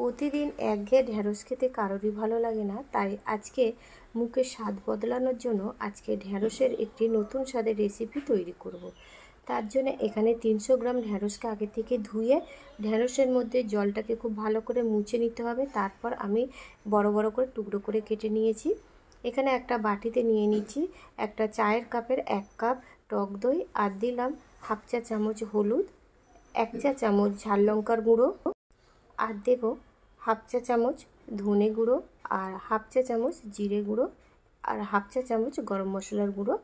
প্রতিদিন একঘেয়ে ঢ্যাঁড়স খেতে কারোরই ভালো লাগে না তাই আজকে মুখে স্বাদ বদলানোর জন্য আজকে ঢ্যাঁড়সের একটি নতুন স্বাদের রেসিপি তৈরি করব। তার জন্য এখানে তিনশো গ্রাম ঢ্যাঁড়সকে আগে থেকে ধুয়ে ঢ্যাঁড়সের মধ্যে জলটাকে খুব ভালো করে মুছে নিতে হবে তারপর আমি বড় বড় করে টুকরো করে কেটে নিয়েছি এখানে একটা বাটিতে নিয়ে নিচ্ছি একটা চায়ের কাপের এক কাপ টক দই আর দিলাম হাফ চা চামচ হলুদ এক চা চামচ ঝাল লঙ্কার গুঁড়ো আর দেবো হাফ চা চামচ ধনে গুঁড়ো আর হাফ চা চামচ জিরে গুঁড়ো আর হাফ চা চামচ গরম মশলার গুঁড়ো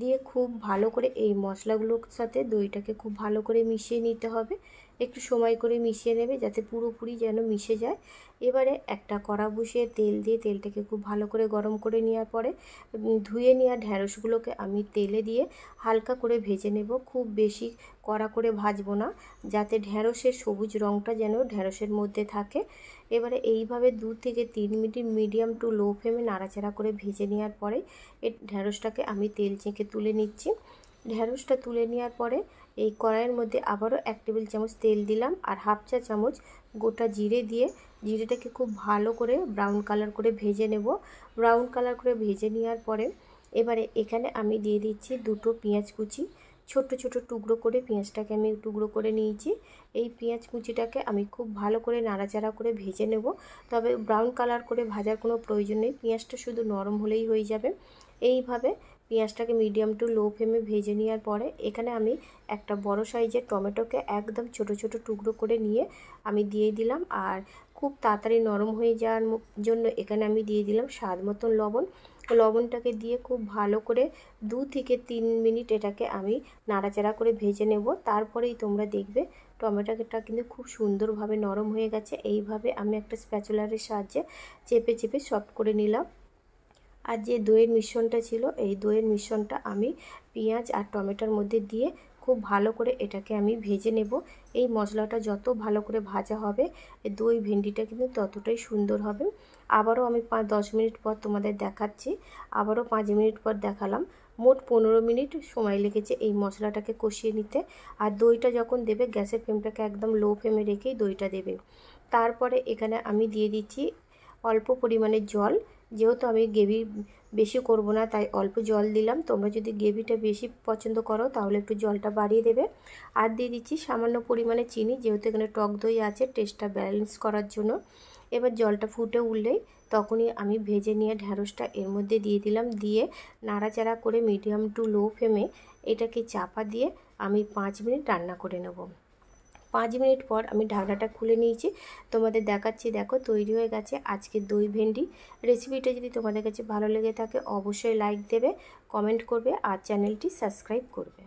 দিয়ে খুব ভালো করে এই মশলাগুলোর সাথে দইটাকে খুব ভালো করে মিশিয়ে নিতে হবে একটু সময় করে মিশিয়ে নেবে যাতে পুরোপুরি যেন মিশে যায় এবারে একটা কড়া বসিয়ে তেল দিয়ে তেলটাকে খুব ভালো করে গরম করে নেওয়ার পরে ধুয়ে নেওয়া ঢ্যাঁড়সগুলোকে আমি তেলে দিয়ে হালকা করে ভেজে নেব খুব বেশি কড়া করে ভাজবো না যাতে ঢ্যাঁড়সের সবুজ রঙটা যেন ঢ্যাঁড়সের মধ্যে থাকে এবারে এইভাবে দু থেকে তিন মিনিট মিডিয়াম টু লো ফ্লেমে নাড়াচাড়া করে ভেজে নেওয়ার পরে এ ঢ্যাঁড়সটাকে আমি তেল চেঁকে তুলে নিচ্ছি ঢ্যাঁড়সটা তুলে নেওয়ার পরে এই কড়াইয়ের মধ্যে আবারও এক টেবিল চামচ তেল দিলাম আর হাফ চা চামচ গোটা জিরে দিয়ে জিরেটাকে খুব ভালো করে ব্রাউন কালার করে ভেজে নেব ব্রাউন কালার করে ভেজে নেওয়ার পরে এবারে এখানে আমি দিয়ে দিচ্ছি দুটো পেঁয়াজ কুচি ছোট ছোট টুকরো করে পেঁয়াজটাকে আমি টুকরো করে নিয়েছি এই পেঁয়াজ কুচিটাকে আমি খুব ভালো করে নাড়াচাড়া করে ভেজে নেব তবে ব্রাউন কালার করে ভাজার কোনো প্রয়োজন নেই পেঁয়াজটা শুধু নরম হলেই হয়ে যাবে এইভাবে পেঁয়াজটাকে মিডিয়াম টু লো ফ্লেমে ভেজে নেওয়ার পরে এখানে আমি একটা বড় সাইজের টমেটোকে একদম ছোট ছোট টুকরো করে নিয়ে আমি দিয়ে দিলাম আর খুব তাড়াতাড়ি নরম হয়ে যাওয়ার জন্য এখানে আমি দিয়ে দিলাম স্বাদ মতন লবণ লবণটাকে দিয়ে খুব ভালো করে দু থেকে তিন মিনিট এটাকে আমি নাড়াচাড়া করে ভেজে নেব তারপরেই তোমরা দেখবে টমেটোটা কিন্তু খুব সুন্দরভাবে নরম হয়ে গেছে এইভাবে আমি একটা স্প্যাচুলারের সাহায্যে চেপে চেপে সফট করে নিলাম আর যে দইয়ের মিশ্রণটা ছিল এই দইয়ের মিশ্রণটা আমি পেঁয়াজ আর টমেটোর মধ্যে দিয়ে খুব ভালো করে এটাকে আমি ভেজে নেব এই মশলাটা যত ভালো করে ভাজা হবে দই ভেন্ডিটা কিন্তু ততটাই সুন্দর হবে আবারও আমি পাঁচ দশ মিনিট পর তোমাদের দেখাচ্ছি আবারও পাঁচ মিনিট পর দেখালাম মোট পনেরো মিনিট সময় লেগেছে এই মশলাটাকে কষিয়ে নিতে আর দইটা যখন দেবে গ্যাসের ফ্লেমটাকে একদম লো ফ্লেমে রেখেই দইটা দেবে তারপরে এখানে আমি দিয়ে দিচ্ছি অল্প পরিমাণে জল যেহেতু আমি গ্রেভি বেশি করব না তাই অল্প জল দিলাম তোমরা যদি গ্রেভিটা বেশি পছন্দ করো তাহলে একটু জলটা বাড়িয়ে দেবে আর দিয়ে দিচ্ছি সামান্য পরিমাণে চিনি যেহেতু এখানে টক দই আছে টেস্টটা ব্যালেন্স করার জন্য এবার জলটা ফুটে উঠলেই তখনই আমি ভেজে নিয়ে ঢ্যাঁড়সটা এর মধ্যে দিয়ে দিলাম দিয়ে নাড়াচাড়া করে মিডিয়াম টু লো ফ্লেমে এটাকে চাপা দিয়ে আমি পাঁচ মিনিট রান্না করে নেবো পাঁচ মিনিট পর আমি ঢাকনাটা খুলে নিয়েছি তোমাদের দেখাচ্ছি দেখো তৈরি হয়ে গেছে আজকে দই ভেন্ডি রেসিপিটা যদি তোমাদের কাছে ভালো লেগে থাকে অবশ্যই লাইক দেবে কমেন্ট করবে আর চ্যানেলটি সাবস্ক্রাইব করবে